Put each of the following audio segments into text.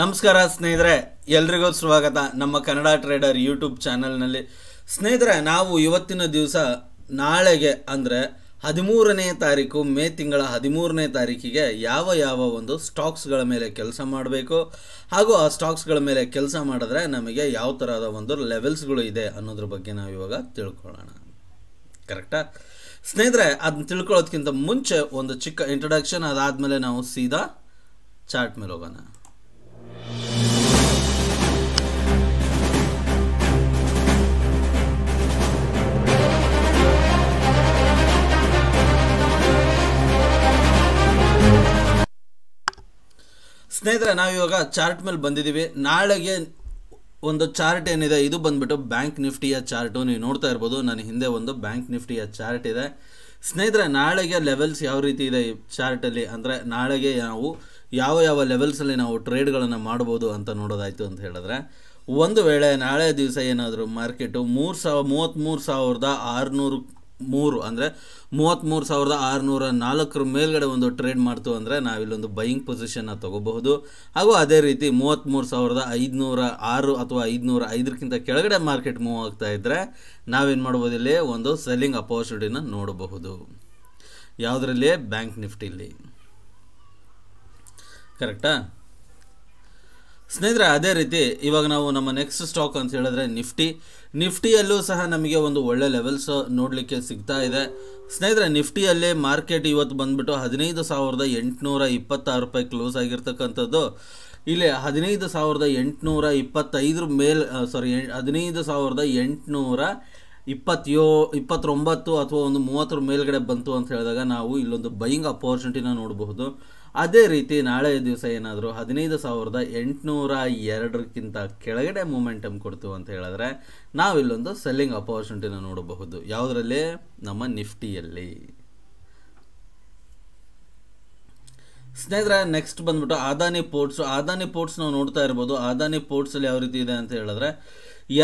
ನಮಸ್ಕಾರ ಸ್ನೇಹಿತರೆ ಎಲ್ರಿಗೂ ಸ್ವಾಗತ ನಮ್ಮ ಕನ್ನಡ ಟ್ರೇಡರ್ ಯೂಟ್ಯೂಬ್ ಚಾನಲ್ನಲ್ಲಿ ಸ್ನೇಹಿತರೆ ನಾವು ಇವತ್ತಿನ ದಿವಸ ನಾಳೆಗೆ ಅಂದರೆ ಹದಿಮೂರನೇ ತಾರೀಕು ಮೇ ತಿಂಗಳ ಹದಿಮೂರನೇ ತಾರೀಕಿಗೆ ಯಾವ ಯಾವ ಒಂದು ಸ್ಟಾಕ್ಸ್ಗಳ ಮೇಲೆ ಕೆಲಸ ಮಾಡಬೇಕು ಹಾಗೂ ಆ ಸ್ಟಾಕ್ಸ್ಗಳ ಮೇಲೆ ಕೆಲಸ ಮಾಡಿದ್ರೆ ನಮಗೆ ಯಾವ ಥರದ ಒಂದು ಲೆವೆಲ್ಸ್ಗಳು ಇದೆ ಅನ್ನೋದ್ರ ಬಗ್ಗೆ ನಾವು ಇವಾಗ ತಿಳ್ಕೊಳ್ಳೋಣ ಕರೆಕ್ಟಾ ಸ್ನೇಹಿತರೆ ಅದನ್ನ ತಿಳ್ಕೊಳ್ಳೋದಕ್ಕಿಂತ ಮುಂಚೆ ಒಂದು ಚಿಕ್ಕ ಇಂಟ್ರಡಕ್ಷನ್ ಅದಾದಮೇಲೆ ನಾವು ಸೀದಾ ಚಾರ್ಟ್ ಮೇಲೆ ಹೋಗೋಣ ಸ್ನೇಹಿತರೆ ನಾವು ಇವಾಗ ಚಾರ್ಟ್ ಮೇಲೆ ಬಂದಿದ್ದೀವಿ ನಾಳೆಗೆ ಒಂದು ಚಾರ್ಟ್ ಏನಿದೆ ಇದು ಬಂದ್ಬಿಟ್ಟು ಬ್ಯಾಂಕ್ ನಿಫ್ಟಿಯ ಚಾರ್ಟು ನೀವು ನೋಡ್ತಾ ಇರ್ಬೋದು ನನ್ನ ಹಿಂದೆ ಒಂದು ಬ್ಯಾಂಕ್ ನಿಫ್ಟಿಯ ಚಾರ್ಟ್ ಇದೆ ಸ್ನೇಹಿತರೆ ನಾಳೆಗೆ ಲೆವೆಲ್ಸ್ ಯಾವ ರೀತಿ ಇದೆ ಈ ಚಾರ್ಟಲ್ಲಿ ಅಂದರೆ ನಾಳೆಗೆ ನಾವು ಯಾವ ಯಾವ ಲೆವೆಲ್ಸಲ್ಲಿ ನಾವು ಟ್ರೇಡ್ಗಳನ್ನು ಮಾಡ್ಬೋದು ಅಂತ ನೋಡೋದಾಯಿತು ಅಂತ ಹೇಳಿದ್ರೆ ಒಂದು ವೇಳೆ ನಾಳೆ ದಿವಸ ಏನಾದರೂ ಮಾರ್ಕೆಟು ಮೂರು ಸಾವಿರ ಮೂವತ್ತ್ಮೂರು ಸಾವಿರದ ಆರುನೂರು ಮೂರು ಅಂದರೆ ಮೂವತ್ತ್ಮೂರು ಸಾವಿರದ ಆರುನೂರ ನಾಲ್ಕರ ಮೇಲ್ಗಡೆ ಒಂದು ಟ್ರೇಡ್ ಮಾಡ್ತು ಅಂದರೆ ನಾವಿಲ್ಲೊಂದು ಬೈಯಿಂಗ್ ಪೊಸಿಷನ್ನ ತೊಗೋಬಹುದು ಹಾಗೂ ಅದೇ ರೀತಿ ಮೂವತ್ತ್ಮೂರು ಸಾವಿರದ ಐದುನೂರ ಆರು ಅಥವಾ ಐದುನೂರ ಐದಕ್ಕಿಂತ ಕೆಳಗಡೆ ಮಾರ್ಕೆಟ್ ಮೂವ್ ಆಗ್ತಾ ಇದ್ದರೆ ನಾವೇನು ಮಾಡ್ಬೋದು ಇಲ್ಲಿ ಒಂದು ಸೆಲ್ಲಿಂಗ್ ಅಪಾರ್ಚುನಿಟಿನ ನೋಡಬಹುದು ಯಾವುದರಲ್ಲಿ ಬ್ಯಾಂಕ್ ನಿಫ್ಟಿಲಿ ಕರೆಕ್ಟಾ ಸ್ನೇಹಿತರೆ ಅದೇ ರೀತಿ ಇವಾಗ ನಾವು ನಮ್ಮ ನೆಕ್ಸ್ಟ್ ಸ್ಟಾಕ್ ಅಂತ ಹೇಳಿದ್ರೆ ನಿಫ್ಟಿ ನಿಫ್ಟಿಯಲ್ಲೂ ಸಹ ನಮಗೆ ಒಂದು ಒಳ್ಳೆ ಲೆವೆಲ್ಸ್ ನೋಡಲಿಕ್ಕೆ ಸಿಗ್ತಾ ಇದೆ ಸ್ನೇಹಿತರೆ ನಿಫ್ಟಿಯಲ್ಲಿ ಮಾರ್ಕೆಟ್ ಇವತ್ತು ಬಂದ್ಬಿಟ್ಟು ಹದಿನೈದು ಸಾವಿರದ ಎಂಟುನೂರ ಇಪ್ಪತ್ತಾರು ರೂಪಾಯಿ ಕ್ಲೋಸ್ ಆಗಿರ್ತಕ್ಕಂಥದ್ದು ಇಲ್ಲಿ ಹದಿನೈದು ಸಾವಿರದ ಎಂಟುನೂರ ಇಪ್ಪತ್ತೈದರ ಮೇಲೆ ಸಾರಿ ಹದಿನೈದು ಸಾವಿರದ ಎಂಟುನೂರ ಇಪ್ಪತ್ತೇಳು ಇಪ್ಪತ್ತೊಂಬತ್ತು ಅಥವಾ ಒಂದು ಮೂವತ್ತರ ಮೇಲ್ಗಡೆ ಬಂತು ಅಂತ ಹೇಳಿದಾಗ ನಾವು ಇಲ್ಲೊಂದು ಬೈಯಿಂಗ್ ಅಪಾರ್ಚುನಿಟಿನ ನೋಡಬಹುದು ಅದೇ ರೀತಿ ನಾಳೆ ದಿವಸ ಏನಾದರೂ ಹದಿನೈದು ಸಾವಿರದ ಎಂಟುನೂರ ಎರಡಕ್ಕಿಂತ ಕೆಳಗಡೆ ಮೂಮೆಂಟಮ್ ಕೊಡ್ತು ಅಂತ ಹೇಳಿದ್ರೆ ನಾವಿಲ್ಲೊಂದು ಸೆಲ್ಲಿಂಗ್ ಅಪಾರ್ಚುನಿಟಿನ ನೋಡಬಹುದು ಯಾವುದರಲ್ಲಿ ನಮ್ಮ ನಿಫ್ಟಿಯಲ್ಲಿ ಸ್ನೇಹಿತರೆ ನೆಕ್ಸ್ಟ್ ಬಂದ್ಬಿಟ್ಟು ಅದಾನಿ ಪೋರ್ಟ್ಸ್ ಅದಾನಿ ಪೋರ್ಟ್ಸ್ ನಾವು ನೋಡ್ತಾ ಇರ್ಬೋದು ಅದಾನಿ ಪೋರ್ಟ್ಸಲ್ಲಿ ಯಾವ ರೀತಿ ಇದೆ ಅಂತ ಹೇಳಿದ್ರೆ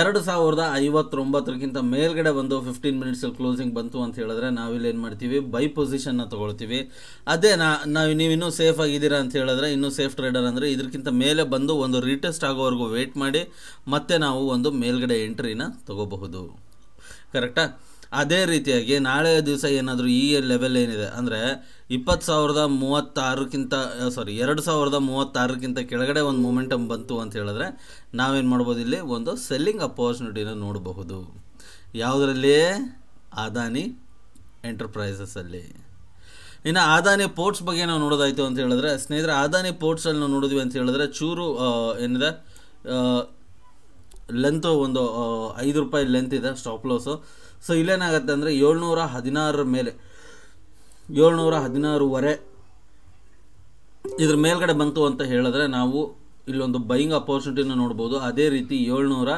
ಎರಡು ಸಾವಿರದ ಐವತ್ತೊಂಬತ್ತರಿಗಿಂತ ಮೇಲ್ಗಡೆ ಬಂದು ಫಿಫ್ಟೀನ್ ಮಿನಿಟ್ಸಲ್ಲಿ ಕ್ಲೋಸಿಂಗ್ ಬಂತು ಅಂತ ಹೇಳಿದ್ರೆ ನಾವಿಲ್ಲಿ ಏನು ಮಾಡ್ತೀವಿ ಬೈ ಪೊಸಿಷನ್ನ ತೊಗೊಳ್ತೀವಿ ಅದೇ ನಾ ನಾವು ನೀವು ಇನ್ನೂ ಸೇಫ್ ಆಗಿದ್ದೀರಾ ಅಂತ ಹೇಳಿದ್ರೆ ಇನ್ನೂ ಸೇಫ್ ಟ್ರೇಡರ್ ಅಂದರೆ ಇದಕ್ಕಿಂತ ಮೇಲೆ ಬಂದು ಒಂದು ರೀಟೆಸ್ಟ್ ಆಗೋವರೆಗೂ ವೆಯ್ಟ್ ಮಾಡಿ ಮತ್ತೆ ನಾವು ಒಂದು ಮೇಲ್ಗಡೆ ಎಂಟ್ರಿನ ತಗೋಬಹುದು ಕರೆಕ್ಟಾ ಅದೇ ರೀತಿಯಾಗಿ ನಾಳೆ ದಿವಸ ಏನಾದರೂ ಈ ಲೆವೆಲ್ ಏನಿದೆ ಅಂದರೆ ಇಪ್ಪತ್ತು ಸಾವಿರದ ಮೂವತ್ತಾರಕ್ಕಿಂತ ಸಾರಿ ಎರಡು ಸಾವಿರದ ಮೂವತ್ತಾರಕ್ಕಿಂತ ಕೆಳಗಡೆ ಒಂದು ಮೊಮೆಂಟಮ್ ಬಂತು ಅಂತ ಹೇಳಿದ್ರೆ ನಾವೇನು ಮಾಡ್ಬೋದು ಇಲ್ಲಿ ಒಂದು ಸೆಲ್ಲಿಂಗ್ ಅಪಾರ್ಚುನಿಟಿನ ನೋಡಬಹುದು ಯಾವುದರಲ್ಲಿ ಅದಾನಿ ಎಂಟರ್ಪ್ರೈಸಸಲ್ಲಿ ಇನ್ನು ಆದಾನಿ ಪೋರ್ಟ್ಸ್ ಬಗ್ಗೆ ನಾವು ನೋಡೋದಾಯಿತು ಅಂತ ಹೇಳಿದ್ರೆ ಸ್ನೇಹಿತರೆ ಆದಾನಿ ಪೋರ್ಟ್ಸಲ್ಲಿ ನಾವು ನೋಡಿದ್ವಿ ಅಂತ ಹೇಳಿದ್ರೆ ಚೂರು ಏನಿದೆ ಲೆಂತು ಒಂದು ಐದು ರೂಪಾಯಿ ಲೆಂತ್ ಇದೆ ಸ್ಟಾಪ್ ಲಾಸು ಸೊ ಇಲ್ಲೇನಾಗತ್ತೆ ಅಂದರೆ ಏಳ್ನೂರ ಹದಿನಾರರ ಮೇಲೆ ಏಳ್ನೂರ ಹದಿನಾರುವರೆ ಇದ್ರ ಮೇಲ್ಗಡೆ ಬಂತು ಅಂತ ಹೇಳಿದ್ರೆ ನಾವು ಇಲ್ಲೊಂದು ಬೈಯಿಂಗ್ ಅಪೋರ್ಚುನಿಟಿನ ನೋಡ್ಬೋದು ಅದೇ ರೀತಿ ಏಳ್ನೂರ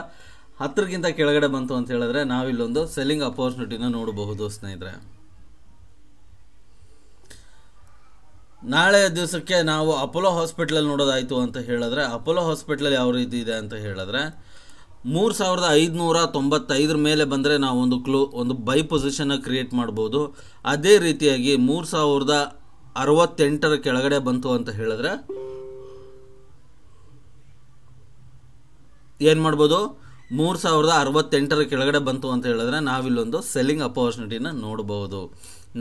ಹತ್ತರಿಗಿಂತ ಕೆಳಗಡೆ ಬಂತು ಅಂತ ಹೇಳಿದ್ರೆ ನಾವು ಇಲ್ಲೊಂದು ಸೆಲ್ಲಿಂಗ್ ಅಪೋರ್ಚುನಿಟಿನ ನೋಡಬಹುದು ಸ್ನೇಹಿತರೆ ನಾಳೆ ದಿವಸಕ್ಕೆ ನಾವು ಅಪೋಲೋ ಹಾಸ್ಪಿಟ್ಲಲ್ಲಿ ನೋಡೋದಾಯಿತು ಅಂತ ಹೇಳಿದ್ರೆ ಅಪೋಲೋ ಹಾಸ್ಪಿಟ್ಲಲ್ಲಿ ಯಾವ ರೀತಿ ಇದೆ ಅಂತ ಹೇಳಿದ್ರೆ ಮೂರು ಸಾವಿರದ ಐದುನೂರ ತೊಂಬತ್ತೈದರ ಮೇಲೆ ಬಂದರೆ ನಾವು ಒಂದು ಕ್ಲೋ ಒಂದು ಬೈ ಪೊಸಿಷನ್ನ ಕ್ರಿಯೇಟ್ ಮಾಡ್ಬೋದು ಅದೇ ರೀತಿಯಾಗಿ ಮೂರು ಸಾವಿರದ ಅರವತ್ತೆಂಟರ ಕೆಳಗಡೆ ಬಂತು ಅಂತ ಹೇಳಿದ್ರೆ ಏನು ಮಾಡ್ಬೋದು ಮೂರು ಸಾವಿರದ ಅರವತ್ತೆಂಟರ ಕೆಳಗಡೆ ಬಂತು ಅಂತ ಹೇಳಿದ್ರೆ ನಾವಿಲ್ಲೊಂದು ಸೆಲ್ಲಿಂಗ್ ಅಪಾರ್ಚುನಿಟಿನ ನೋಡ್ಬೋದು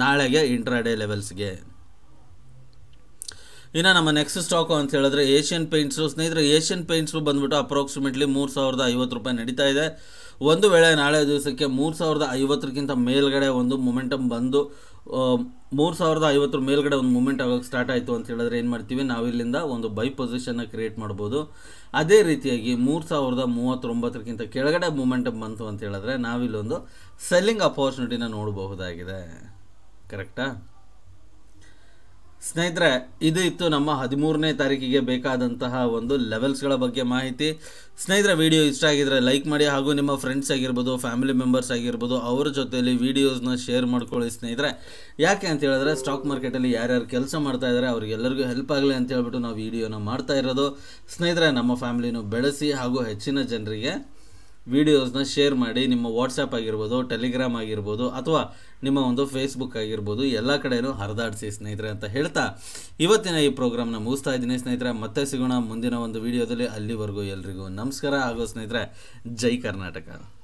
ನಾಳೆಗೆ ಇಂಟ್ರಾಡೇ ಲೆವೆಲ್ಸ್ಗೆ ಇನ್ನು ನಮ್ಮ ನೆಕ್ಸ್ಟ್ ಸ್ಟಾಕು ಅಂತ ಹೇಳಿದ್ರೆ ಏಷ್ಯನ್ ಪೇಂಟ್ಸು ಸ್ನೇಹಿತರೆ ಏಷ್ಯನ್ ಪೇಂಟ್ಸು ಬಂದುಬಿಟ್ಟು ಅಪ್ರಾಕ್ಸಿಮೇಟ್ಲಿ ಮೂರು ಸಾವಿರದ ಐವತ್ತು ರೂಪಾಯಿ ನಡೀತಾ ಇದೆ ಒಂದು ವೇಳೆ ನಾಳೆ ದಿವಸಕ್ಕೆ ಮೂರು ಸಾವಿರದ ಐವತ್ತಕ್ಕಿಂತ ಮೇಲ್ಗಡೆ ಒಂದು ಮೊಮೆಂಟಮ್ ಬಂದು ಮೂರು ಸಾವಿರದ ಐವತ್ತರ ಮೇಲ್ಗಡೆ ಒಂದು ಮೂಮೆಂಟ್ ಆಗೋಕ್ಕೆ ಸ್ಟಾರ್ಟ್ ಆಯಿತು ಅಂತ ಹೇಳಿದ್ರೆ ಏನು ಮಾಡ್ತೀವಿ ನಾವಿಲ್ಲಿಂದ ಒಂದು ಬೈ ಪೊಸಿಷನ್ನ ಕ್ರಿಯೇಟ್ ಮಾಡ್ಬೋದು ಅದೇ ರೀತಿಯಾಗಿ ಮೂರು ಸಾವಿರದ ಮೂವತ್ತೊಂಬತ್ತರಕ್ಕಿಂತ ಕೆಳಗಡೆ ಮೂಮೆಂಟಮ್ ಬಂತು ಅಂತ ಹೇಳಿದ್ರೆ ನಾವಿಲ್ಲೊಂದು ಸೆಲ್ಲಿಂಗ್ ಅಪಾರ್ಚುನಿಟಿನ ನೋಡಬಹುದಾಗಿದೆ ಕರೆಕ್ಟಾ ಸ್ನೇಹಿತರೆ ಇದು ಇತ್ತು ನಮ್ಮ ಹದಿಮೂರನೇ ತಾರೀಕಿಗೆ ಬೇಕಾದಂತಹ ಒಂದು ಲೆವೆಲ್ಸ್ಗಳ ಬಗ್ಗೆ ಮಾಹಿತಿ ಸ್ನೇಹಿತರೆ ವಿಡಿಯೋ ಇಷ್ಟ ಆಗಿದ್ರೆ ಲೈಕ್ ಮಾಡಿ ಹಾಗೂ ನಿಮ್ಮ ಫ್ರೆಂಡ್ಸ್ ಆಗಿರ್ಬೋದು ಫ್ಯಾಮಿಲಿ ಮೆಂಬರ್ಸ್ ಆಗಿರ್ಬೋದು ಅವರ ಜೊತೆಯಲ್ಲಿ ವಿಡಿಯೋಸ್ನ ಶೇರ್ ಮಾಡ್ಕೊಳ್ಳಿ ಸ್ನೇಹಿತರೆ ಯಾಕೆ ಅಂತ ಹೇಳಿದ್ರೆ ಸ್ಟಾಕ್ ಮಾರ್ಕೆಟಲ್ಲಿ ಯಾರ್ಯಾರು ಕೆಲಸ ಮಾಡ್ತಾ ಇದ್ದಾರೆ ಅವರಿಗೆಲ್ಲರಿಗೂ ಹೆಲ್ಪ್ ಆಗಲಿ ಅಂತ ಹೇಳ್ಬಿಟ್ಟು ನಾವು ವಿಡಿಯೋನ ಮಾಡ್ತಾ ಇರೋದು ಸ್ನೇಹಿತರೆ ನಮ್ಮ ಫ್ಯಾಮಿಲಿನೂ ಬೆಳೆಸಿ ಹಾಗೂ ಹೆಚ್ಚಿನ ಜನರಿಗೆ ವಿಡಿಯೋಸ್ನ ಶೇರ್ ಮಾಡಿ ನಿಮ್ಮ ವಾಟ್ಸಪ್ ಆಗಿರ್ಬೋದು ಟೆಲಿಗ್ರಾಮ್ ಆಗಿರ್ಬೋದು ಅಥವಾ ನಿಮ್ಮ ಒಂದು ಫೇಸ್ಬುಕ್ ಆಗಿರ್ಬೋದು ಎಲ್ಲ ಕಡೆಯೂ ಹರಿದಾಡಿಸಿ ಸ್ನೇಹಿತರೆ ಅಂತ ಹೇಳ್ತಾ ಇವತ್ತಿನ ಈ ಪ್ರೋಗ್ರಾಮ್ನ ಮುಗಿಸ್ತಾ ಇದ್ದೀನಿ ಸ್ನೇಹಿತರೆ ಮತ್ತೆ ಸಿಗೋಣ ಮುಂದಿನ ಒಂದು ವಿಡಿಯೋದಲ್ಲಿ ಅಲ್ಲಿವರೆಗೂ ಎಲ್ರಿಗೂ ನಮಸ್ಕಾರ ಹಾಗೂ ಸ್ನೇಹಿತರೆ ಜೈ ಕರ್ನಾಟಕ